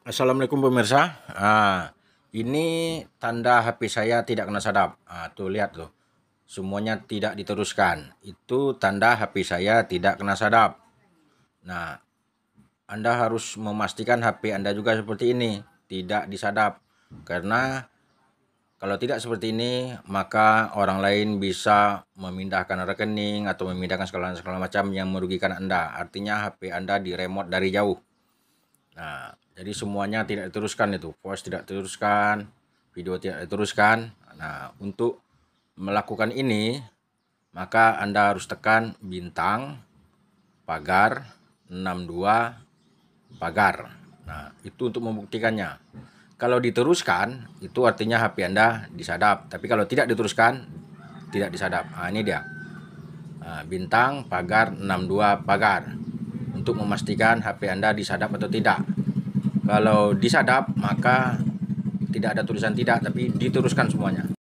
Assalamualaikum pemirsa. Ah, ini tanda HP saya tidak kena sadap. Ah, tuh lihat tuh. Semuanya tidak diteruskan. Itu tanda HP saya tidak kena sadap. Nah, Anda harus memastikan HP Anda juga seperti ini, tidak disadap. Karena kalau tidak seperti ini, maka orang lain bisa memindahkan rekening atau memindahkan segala segala macam yang merugikan Anda. Artinya HP Anda diremot dari jauh. Nah, jadi semuanya tidak diteruskan itu, voice tidak diteruskan, video tidak diteruskan. Nah, untuk melakukan ini, maka Anda harus tekan bintang pagar 62 pagar. Nah, itu untuk membuktikannya. Kalau diteruskan, itu artinya HP Anda disadap. Tapi kalau tidak diteruskan, tidak disadap. Nah, ini dia. Nah, bintang pagar 62 pagar untuk memastikan HP Anda disadap atau tidak. Kalau disadap maka tidak ada tulisan tidak tapi diteruskan semuanya.